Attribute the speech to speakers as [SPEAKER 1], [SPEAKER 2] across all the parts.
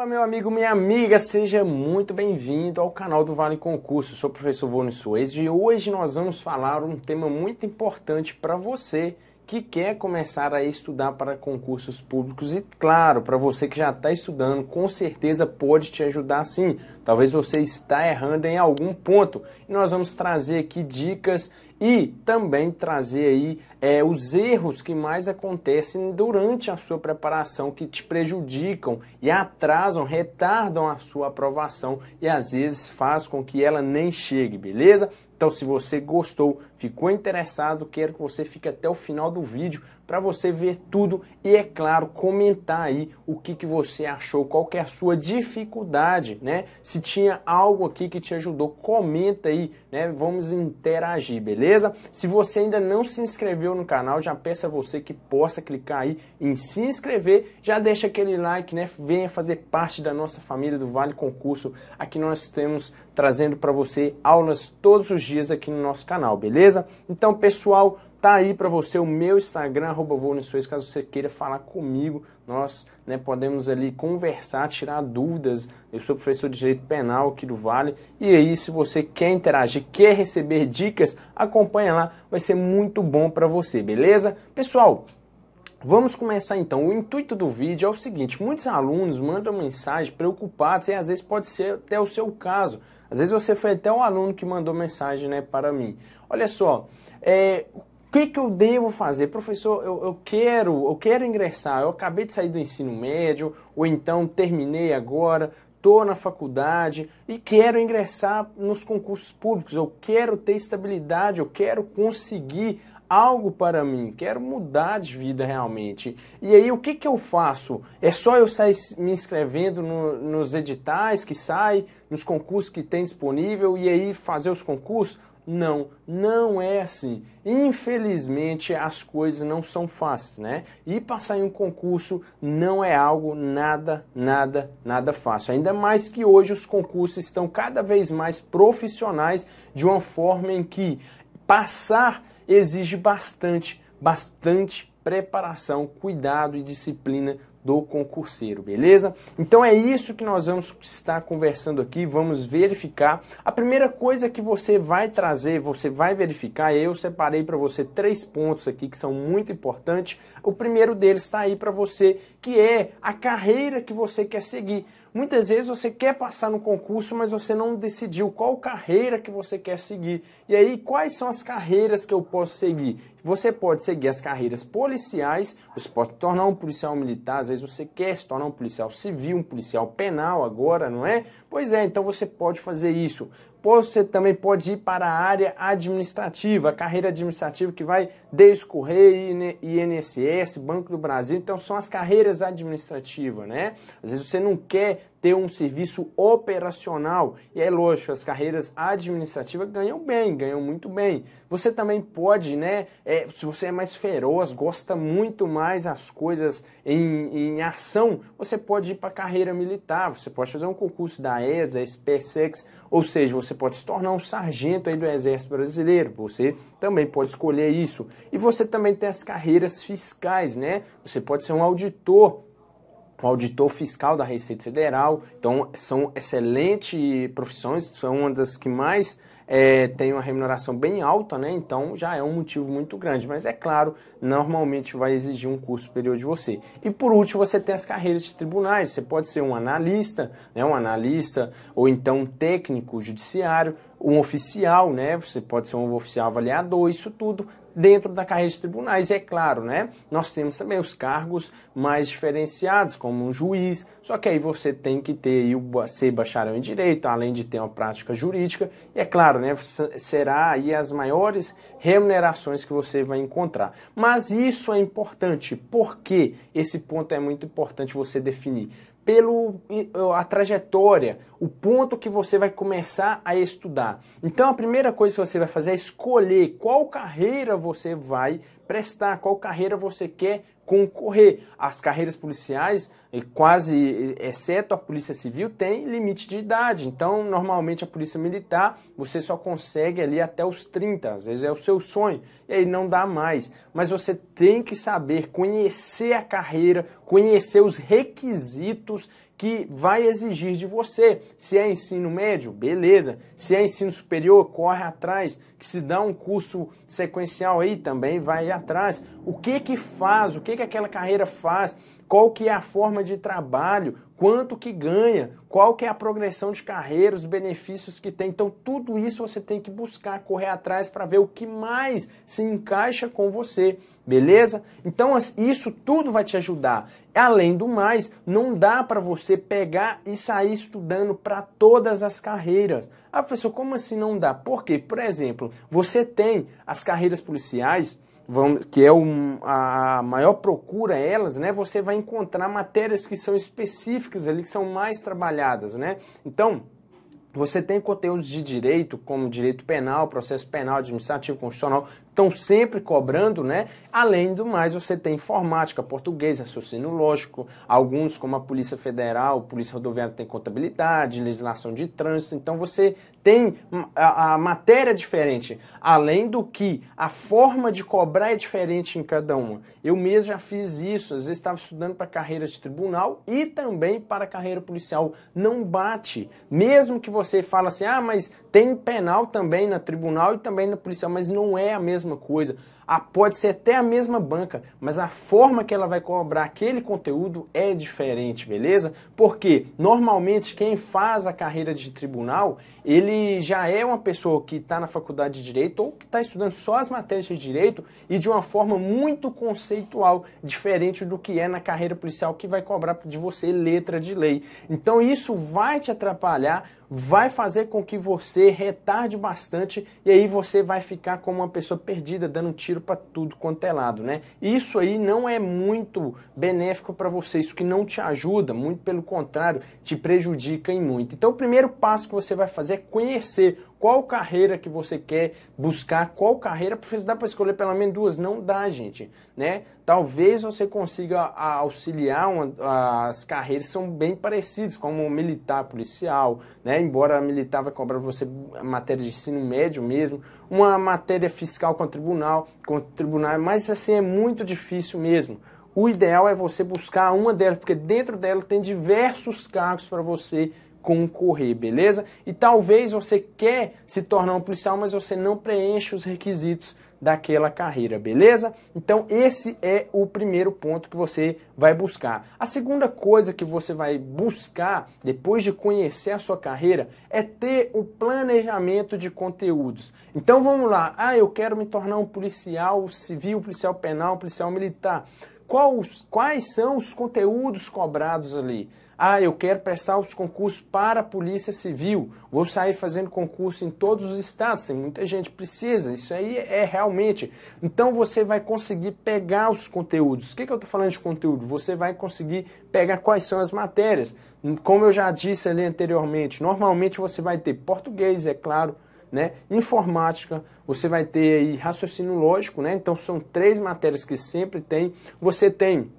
[SPEAKER 1] Fala meu amigo, minha amiga, seja muito bem-vindo ao canal do Vale Concurso. Eu sou o professor Vônio Soares e hoje nós vamos falar um tema muito importante para você que quer começar a estudar para concursos públicos e claro, para você que já está estudando, com certeza pode te ajudar sim. Talvez você está errando em algum ponto e nós vamos trazer aqui dicas e também trazer aí é, os erros que mais acontecem durante a sua preparação que te prejudicam e atrasam, retardam a sua aprovação e às vezes faz com que ela nem chegue, beleza? Então, se você gostou, ficou interessado, quero que você fique até o final do vídeo para você ver tudo e, é claro, comentar aí o que, que você achou, qual que é a sua dificuldade, né? Se tinha algo aqui que te ajudou, comenta aí, né? Vamos interagir, beleza? Se você ainda não se inscreveu no canal, já peço a você que possa clicar aí em se inscrever, já deixa aquele like, né? Venha fazer parte da nossa família do Vale Concurso. Aqui nós temos trazendo para você aulas todos os dias aqui no nosso canal, beleza? Então, pessoal, Tá aí para você o meu Instagram, arroba Suez, caso você queira falar comigo, nós né, podemos ali conversar, tirar dúvidas. Eu sou professor de Direito Penal aqui do Vale. E aí, se você quer interagir, quer receber dicas, acompanha lá, vai ser muito bom para você, beleza? Pessoal, Vamos começar então. O intuito do vídeo é o seguinte: muitos alunos mandam mensagem preocupados e às vezes pode ser até o seu caso. Às vezes você foi até o aluno que mandou mensagem né, para mim. Olha só, é, que, que eu devo fazer? Professor, eu, eu quero, eu quero ingressar, eu acabei de sair do ensino médio, ou então terminei agora, estou na faculdade e quero ingressar nos concursos públicos, eu quero ter estabilidade, eu quero conseguir algo para mim, quero mudar de vida realmente. E aí o que, que eu faço? É só eu sair me inscrevendo no, nos editais que saem, nos concursos que tem disponível e aí fazer os concursos? Não, não é assim. Infelizmente as coisas não são fáceis, né? E passar em um concurso não é algo nada, nada, nada fácil. Ainda mais que hoje os concursos estão cada vez mais profissionais de uma forma em que passar exige bastante, bastante preparação, cuidado e disciplina do concurseiro, beleza? Então é isso que nós vamos estar conversando aqui, vamos verificar. A primeira coisa que você vai trazer, você vai verificar, eu separei para você três pontos aqui que são muito importantes. O primeiro deles está aí para você, que é a carreira que você quer seguir. Muitas vezes você quer passar no concurso, mas você não decidiu qual carreira que você quer seguir. E aí, quais são as carreiras que eu posso seguir? Você pode seguir as carreiras policiais, você pode tornar um policial militar, às vezes você quer se tornar um policial civil, um policial penal agora, não é? Pois é, então você pode fazer isso você também pode ir para a área administrativa, carreira administrativa que vai desde Correio, INSS, Banco do Brasil. Então são as carreiras administrativas, né? Às vezes você não quer ter um serviço operacional. E é lógico, as carreiras administrativas ganham bem, ganham muito bem. Você também pode, né? É, se você é mais feroz, gosta muito mais as coisas em, em ação, você pode ir para a carreira militar, você pode fazer um concurso da ESA, SPSEX, ou seja, você pode se tornar um sargento aí do Exército Brasileiro. Você também pode escolher isso. E você também tem as carreiras fiscais, né? Você pode ser um auditor um auditor fiscal da Receita Federal. Então, são excelentes profissões, são uma das que mais é, tem uma remuneração bem alta, né? Então já é um motivo muito grande. Mas é claro, normalmente vai exigir um curso superior de você. E por último, você tem as carreiras de tribunais. Você pode ser um analista, né? Um analista ou então um técnico judiciário, um oficial, né? Você pode ser um oficial avaliador, isso tudo dentro da carreira de tribunais. é claro, né? Nós temos também os cargos mais diferenciados, como um juiz, só que aí você tem que ter o ser bacharel em direito, além de ter uma prática jurídica, e é claro, né? Será aí as maiores remunerações que você vai encontrar. Mas isso é importante, porque esse ponto é muito importante você definir pelo a trajetória, o ponto que você vai começar a estudar. Então a primeira coisa que você vai fazer é escolher qual carreira você vai prestar, qual carreira você quer concorrer. As carreiras policiais, quase exceto a Polícia Civil, tem limite de idade. Então, normalmente a Polícia Militar, você só consegue ali até os 30, às vezes é o seu sonho, e aí não dá mais. Mas você tem que saber conhecer a carreira, conhecer os requisitos que vai exigir de você. Se é ensino médio, beleza. Se é ensino superior, corre atrás. Que se dá um curso sequencial aí, também vai atrás. O que que faz? O que que aquela carreira faz? Qual que é a forma de trabalho? Quanto que ganha? Qual que é a progressão de carreira, os benefícios que tem? Então tudo isso você tem que buscar, correr atrás para ver o que mais se encaixa com você beleza? Então isso tudo vai te ajudar. Além do mais, não dá para você pegar e sair estudando para todas as carreiras. Ah, professor, como assim não dá? Porque, por exemplo, você tem as carreiras policiais, que é a maior procura elas, né? Você vai encontrar matérias que são específicas ali, que são mais trabalhadas, né? Então, você tem conteúdos de direito, como direito penal, processo penal, administrativo, constitucional, estão sempre cobrando, né? Além do mais, você tem informática, português, raciocínio lógico, alguns como a Polícia Federal, Polícia Rodoviária tem contabilidade, legislação de trânsito, então você tem a, a, matéria diferente, além do que a forma de cobrar é diferente em cada uma. Eu mesmo já fiz isso, às vezes estava estudando para carreira de tribunal e também para carreira policial. Não bate. Mesmo que você fala assim, ah, mas tem penal também na tribunal e também na policial, mas não é a mesma coisa. Ah, pode ser até a mesma banca, mas a forma que ela vai cobrar aquele conteúdo é diferente, beleza? Porque normalmente quem faz a carreira de tribunal, ele já é uma pessoa que está na faculdade de direito ou que está estudando só as matérias de direito e de uma forma muito conceitual, diferente do que é na carreira policial que vai cobrar de você letra de lei. Então isso vai te atrapalhar vai fazer com que você retarde bastante e aí você vai ficar como uma pessoa perdida, dando tiro para tudo quanto é lado, né? Isso aí não é muito benéfico para você, isso que não te ajuda, muito pelo contrário, te prejudica em muito. Então, o primeiro passo que você vai fazer é conhecer qual carreira que você quer buscar, qual carreira, porque dá para escolher pelo menos duas, não dá, gente, né? Talvez você consiga auxiliar uma, as carreiras são bem parecidas, como militar, policial, né? embora a militar vai cobrar você matéria de ensino médio mesmo, uma matéria fiscal com o tribunal, com o tribunal, mas assim é muito difícil mesmo. O ideal é você buscar uma delas, porque dentro dela tem diversos cargos para você concorrer, beleza? E talvez você quer se tornar um policial, mas você não preenche os requisitos daquela carreira, beleza? Então esse é o primeiro ponto que você vai buscar. A segunda coisa que você vai buscar depois de conhecer a sua carreira é ter o planejamento de conteúdos. Então vamos lá, ah, eu quero me tornar um policial civil, policial penal, policial militar. Quais, quais são os conteúdos cobrados ali? Ah, eu quero prestar os concursos para a Polícia Civil, vou sair fazendo concurso em todos os estados. Tem muita gente precisa, isso aí é realmente. Então você vai conseguir pegar os conteúdos. O que, que eu estou falando de conteúdo? Você vai conseguir pegar quais são as matérias. Como eu já disse ali anteriormente, normalmente você vai ter português, é claro, né? Informática, você vai ter aí raciocínio lógico, né? Então são três matérias que sempre tem. Você tem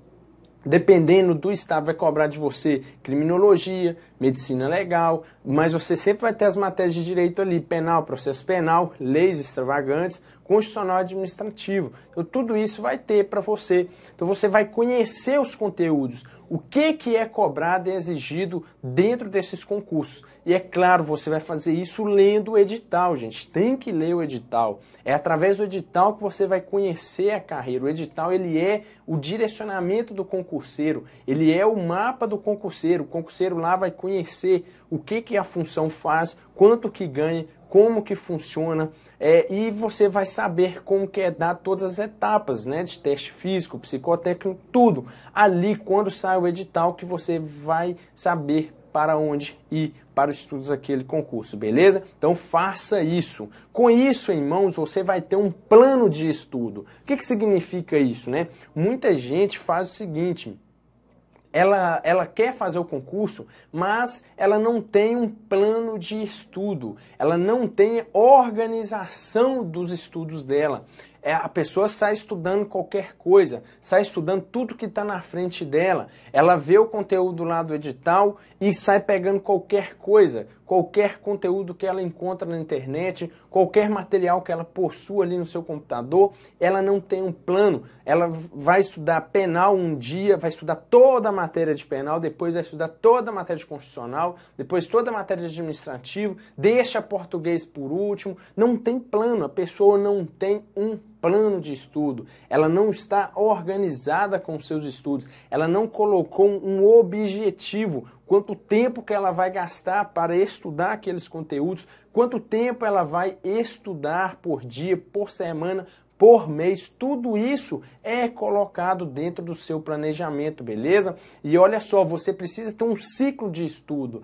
[SPEAKER 1] dependendo do estado, vai cobrar de você criminologia, medicina legal, mas você sempre vai ter as matérias de direito ali: penal, processo penal, leis extravagantes, constitucional administrativo. Então, tudo isso vai ter para você. Então, você vai conhecer os conteúdos, o que, que é cobrado e exigido dentro desses concursos. E é claro, você vai fazer isso lendo o edital, gente. Tem que ler o edital. É através do edital que você vai conhecer a carreira. O edital, ele é o direcionamento do concurseiro, ele é o mapa do concurseiro. O concurseiro lá vai conhecer o que, que a função faz, quanto que ganha, como que funciona é, e você vai saber como que é dar todas as etapas, né, de teste físico, psicotécnico, tudo. Ali, quando sai o edital, que você vai saber para onde ir para os estudos daquele concurso, beleza? Então faça isso. Com isso em mãos, você vai ter um plano de estudo. O que, que significa isso, né? Muita gente faz o seguinte ela, ela quer fazer o concurso, mas ela não tem um plano de estudo, ela não tem organização dos estudos dela. É, a pessoa sai estudando qualquer coisa, sai estudando tudo que está na frente dela. Ela vê o conteúdo lá do edital e sai pegando qualquer coisa, qualquer conteúdo que ela encontra na internet, qualquer material que ela possua ali no seu computador, ela não tem um plano. Ela vai estudar penal um dia, vai estudar toda a matéria de penal, depois vai estudar toda a matéria de constitucional, depois toda a matéria de administrativo, deixa português por último. Não tem plano, a pessoa não tem um plano de estudo, ela não está organizada com seus estudos, ela não colocou um objetivo, quanto tempo que ela vai gastar para estudar aqueles conteúdos, quanto tempo ela vai estudar por dia, por semana, por mês, tudo isso é colocado dentro do seu planejamento, beleza? E olha só, você precisa ter um ciclo de estudo.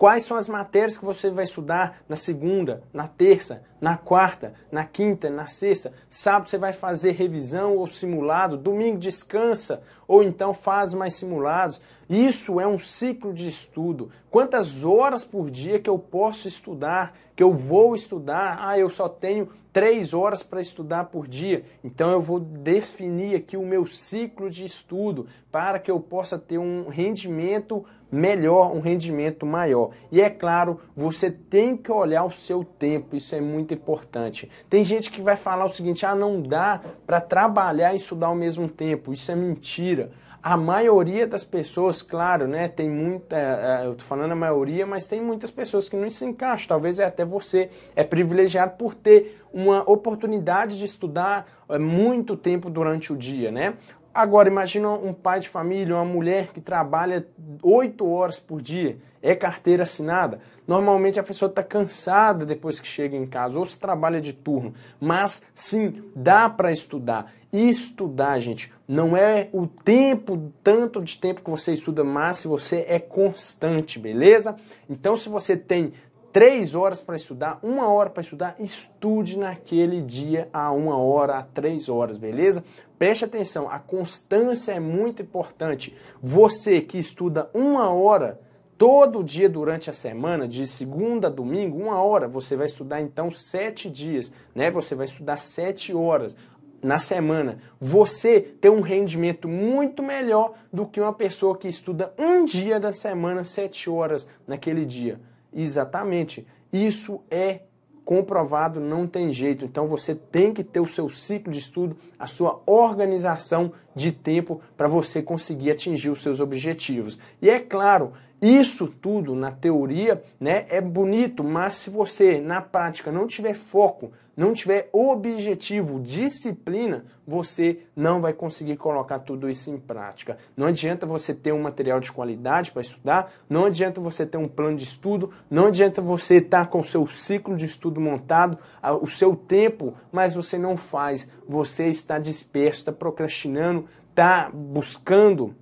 [SPEAKER 1] Quais são as matérias que você vai estudar na segunda, na terça, na quarta, na quinta, na sexta? Sábado você vai fazer revisão ou simulado, domingo descansa ou então faz mais simulados. Isso é um ciclo de estudo. Quantas horas por dia que eu posso estudar, que eu vou estudar? Ah, eu só tenho três horas para estudar por dia. Então eu vou definir aqui o meu ciclo de estudo para que eu possa ter um rendimento melhor, um rendimento maior. E é claro, você tem que olhar o seu tempo, isso é muito importante. Tem gente que vai falar o seguinte: ah, não dá para trabalhar e estudar ao mesmo tempo, isso é mentira. A maioria das pessoas, claro, né? Tem muita. É, é, eu tô falando a maioria, mas tem muitas pessoas que não se encaixam. Talvez é até você. É privilegiado por ter uma oportunidade de estudar é, muito tempo durante o dia, né? Agora, imagina um pai de família, uma mulher que trabalha 8 horas por dia, é carteira assinada. Normalmente a pessoa está cansada depois que chega em casa ou se trabalha de turno. Mas sim, dá para estudar. E estudar, gente, não é o tempo, tanto de tempo que você estuda, mas se você é constante, beleza? Então, se você tem três horas para estudar, uma hora para estudar, estude naquele dia a uma hora, a três horas, beleza? Preste atenção, a constância é muito importante. Você que estuda uma hora todo dia durante a semana, de segunda a domingo, uma hora, você vai estudar então sete dias, né? Você vai estudar sete horas na semana, você tem um rendimento muito melhor do que uma pessoa que estuda um dia da semana, sete horas naquele dia. Exatamente. Isso é comprovado, não tem jeito. Então você tem que ter o seu ciclo de estudo, a sua organização de tempo para você conseguir atingir os seus objetivos. E é claro, isso tudo na teoria né, é bonito, mas se você na prática não tiver foco, não tiver objetivo, disciplina, você não vai conseguir colocar tudo isso em prática. Não adianta você ter um material de qualidade para estudar, não adianta você ter um plano de estudo, não adianta você estar tá com o seu ciclo de estudo montado, o seu tempo, mas você não faz, você está disperso, está procrastinando, está buscando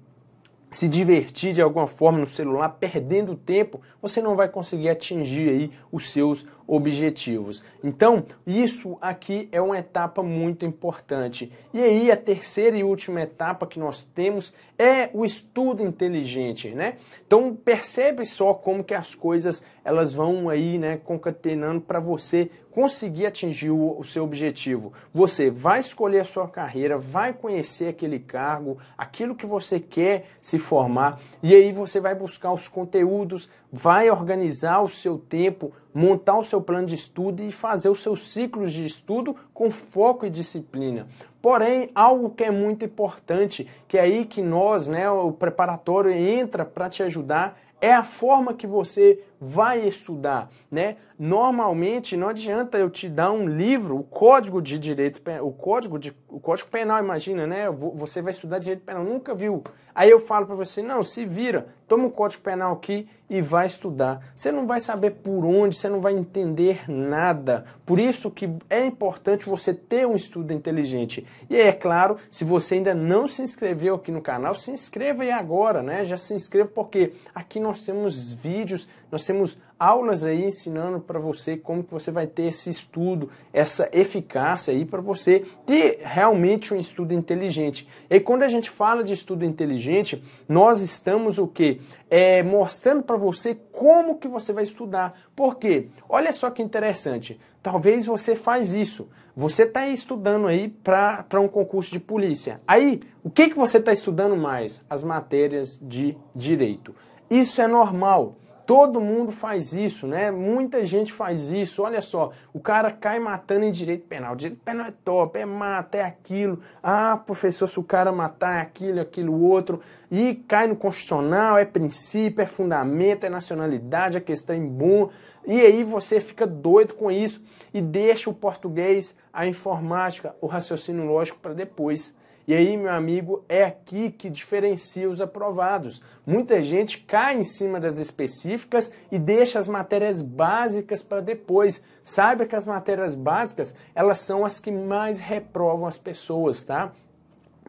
[SPEAKER 1] se divertir de alguma forma no celular, perdendo tempo, você não vai conseguir atingir aí os seus objetivos. Então, isso aqui é uma etapa muito importante. E aí, a terceira e última etapa que nós temos é o estudo inteligente, né? Então, percebe só como que as coisas elas vão aí, né, concatenando para você conseguir atingir o, o, seu objetivo. Você vai escolher a sua carreira, vai conhecer aquele cargo, aquilo que você quer se formar, e aí você vai buscar os conteúdos, vai organizar o seu tempo, montar o seu plano de estudo e fazer os seus ciclos de estudo com foco e disciplina. Porém, algo que é muito importante, que é aí que nós, né, o preparatório entra para te ajudar, é a forma que você vai estudar, né? Normalmente não adianta eu te dar um livro, o código de direito, o código de o código penal, imagina, né? Você vai estudar direito penal, nunca viu. Aí eu falo para você, não, se vira, toma o código penal aqui e vai estudar. Você não vai saber por onde, você não vai entender nada. Por isso que é importante você ter um estudo inteligente. E é claro, se você ainda não se inscreveu aqui no canal, se inscreva aí agora, né? Já se inscreva porque aqui nós temos vídeos nós temos aulas aí ensinando para você como que você vai ter esse estudo, essa eficácia aí para você ter realmente um estudo inteligente. E quando a gente fala de estudo inteligente, nós estamos o que? É, mostrando para você como que você vai estudar. Por quê? Olha só que interessante. Talvez você faz isso. Você está estudando aí para um concurso de polícia. Aí, o que, que você está estudando mais? As matérias de direito. Isso é normal. Todo mundo faz isso, né? Muita gente faz isso. Olha só, o cara cai matando em direito penal. Direito penal é top, é mata, é aquilo. Ah, professor, se o cara matar é aquilo, é aquilo, outro. E cai no constitucional, é princípio, é fundamento, é nacionalidade, é questão em bom. E aí você fica doido com isso e deixa o português, a informática, o raciocínio lógico para depois. E aí, meu amigo, é aqui que diferencia os aprovados. Muita gente cai em cima das específicas e deixa as matérias básicas para depois. Saiba que as matérias básicas, elas são as que mais reprovam as pessoas, tá?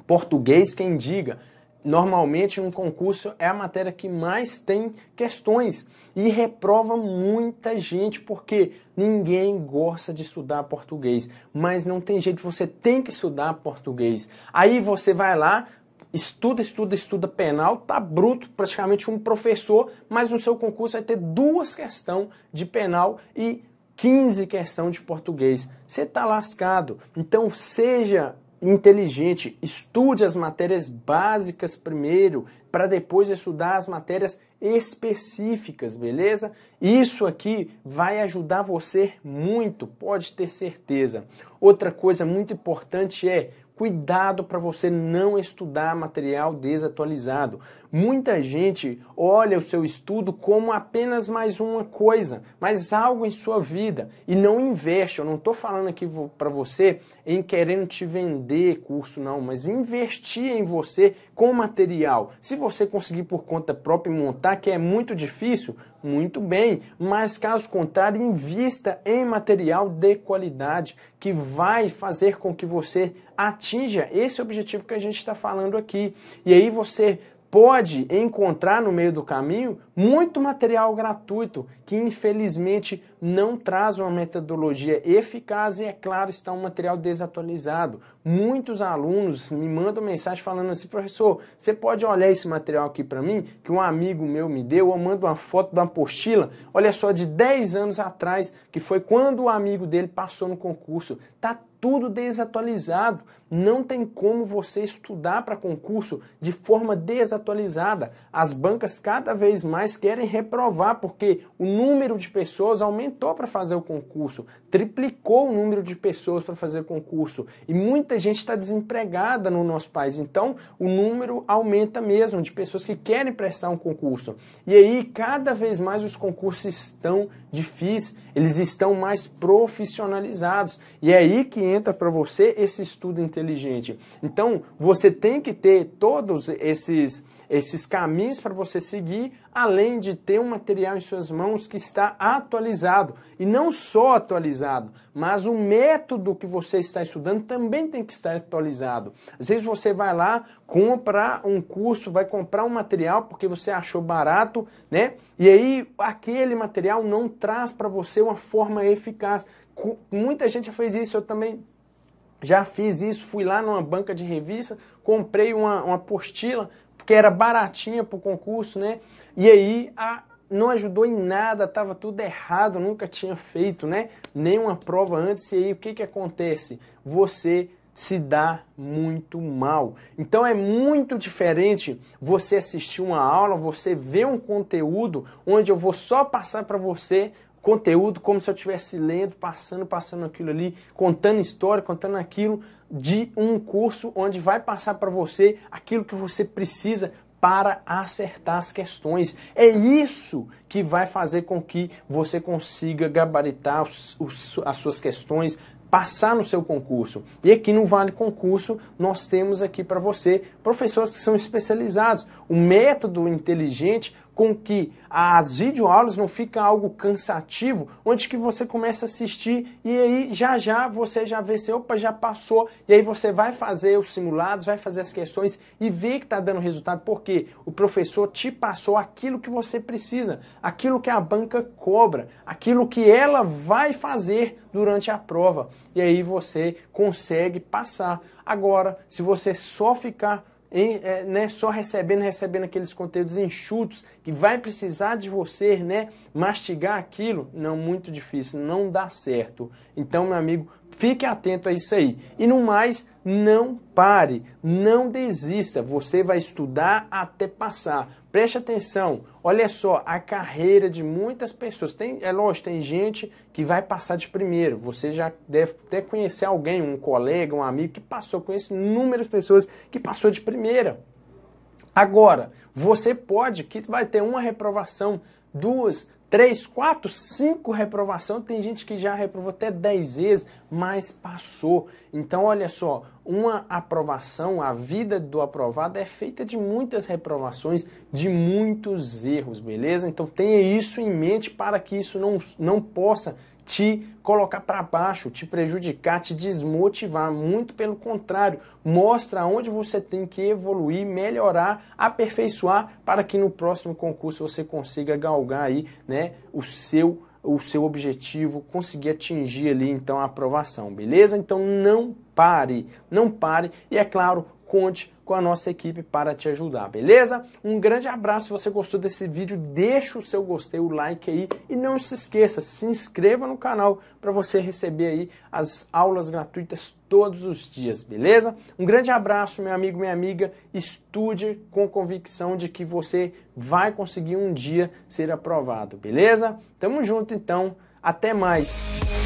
[SPEAKER 1] Português, quem diga, Normalmente, um concurso é a matéria que mais tem questões e reprova muita gente porque ninguém gosta de estudar português, mas não tem jeito, você tem que estudar português. Aí você vai lá, estuda, estuda, estuda penal, tá bruto, praticamente um professor, mas no seu concurso vai ter duas questões de penal e 15 questões de português. Você tá lascado. Então, seja inteligente, estude as matérias básicas primeiro, para depois estudar as matérias específicas, beleza? Isso aqui vai ajudar você muito, pode ter certeza. Outra coisa muito importante é Cuidado para você não estudar material desatualizado. Muita gente olha o seu estudo como apenas mais uma coisa, mais algo em sua vida e não investe. Eu não estou falando aqui para você em querendo te vender curso, não, mas investir em você com material. Se você conseguir por conta própria montar, que é muito difícil, muito bem, mas caso contrário, invista em material de qualidade que vai fazer com que você atinja esse objetivo que a gente está falando aqui. E aí você pode encontrar no meio do caminho muito material gratuito que infelizmente não traz uma metodologia eficaz e é claro está um material desatualizado. Muitos alunos me mandam mensagem falando assim, professor, você pode olhar esse material aqui para mim que um amigo meu me deu, ou manda uma foto da apostila, olha só de 10 anos atrás, que foi quando o amigo dele passou no concurso. Tá tudo desatualizado. Não tem como você estudar para concurso de forma desatualizada. As bancas cada vez mais querem reprovar porque o número de pessoas aumentou para fazer o concurso, triplicou o número de pessoas para fazer o concurso e muita gente está desempregada no nosso país. Então o número aumenta mesmo de pessoas que querem prestar um concurso. E aí cada vez mais os concursos estão difíceis eles estão mais profissionalizados. E é aí que entra para você esse estudo inteligente. Então, você tem que ter todos esses esses caminhos para você seguir, além de ter um material em suas mãos que está atualizado. E não só atualizado, mas o método que você está estudando também tem que estar atualizado. Às vezes você vai lá, compra um curso, vai comprar um material porque você achou barato, né? E aí aquele material não traz para você uma forma eficaz. Muita gente fez isso, eu também já fiz isso, fui lá numa banca de revista, comprei uma, uma apostila, porque era baratinha pro concurso, né? E aí a, não ajudou em nada, tava tudo errado, nunca tinha feito, né? Nenhuma prova antes. E aí o que que acontece? Você se dá muito mal. Então é muito diferente você assistir uma aula, você ver um conteúdo onde eu vou só passar para você conteúdo como se eu estivesse lendo, passando, passando aquilo ali, contando história, contando aquilo de um curso onde vai passar para você aquilo que você precisa para acertar as questões. É isso que vai fazer com que você consiga gabaritar os, os, as suas questões, passar no seu concurso. E aqui no Vale Concurso nós temos aqui para você professores que são especializados. O método inteligente com que as videoaulas não fica algo cansativo, onde que você começa a assistir e aí já já você já vê se opa, já passou, e aí você vai fazer os simulados, vai fazer as questões e vê que está dando resultado, porque o professor te passou aquilo que você precisa, aquilo que a banca cobra, aquilo que ela vai fazer durante a prova, e aí você consegue passar. Agora, se você só ficar em, é, né, só recebendo, recebendo aqueles conteúdos enxutos que vai precisar de você, né, mastigar aquilo, não muito difícil, não dá certo. Então, meu amigo, fique atento a isso aí. E no mais, não pare, não desista. Você vai estudar até passar. Preste atenção, olha só, a carreira de muitas pessoas. Tem, é lógico, tem gente que vai passar de primeiro. Você já deve até conhecer alguém, um colega, um amigo que passou. conhece inúmeras pessoas que passou de primeira. Agora, você pode que vai ter uma reprovação, duas, 3, 4, 5 reprovação. Tem gente que já reprovou até 10 vezes, mas passou. Então, olha só, uma aprovação, a vida do aprovado é feita de muitas reprovações, de muitos erros, beleza? Então tenha isso em mente para que isso não, não possa te colocar para baixo, te prejudicar, te desmotivar. Muito pelo contrário, mostra onde você tem que evoluir, melhorar, aperfeiçoar para que no próximo concurso você consiga galgar aí, né, o seu o seu objetivo, conseguir atingir ali então a aprovação, beleza? Então não pare, não pare e é claro, conte com a nossa equipe para te ajudar, beleza? Um grande abraço, se você gostou desse vídeo, deixa o seu gostei, o like aí e não se esqueça, se inscreva no canal para você receber aí as aulas gratuitas todos os dias, beleza? Um grande abraço, meu amigo, minha amiga, estude com convicção de que você vai conseguir um dia ser aprovado, beleza? Tamo junto então, até mais!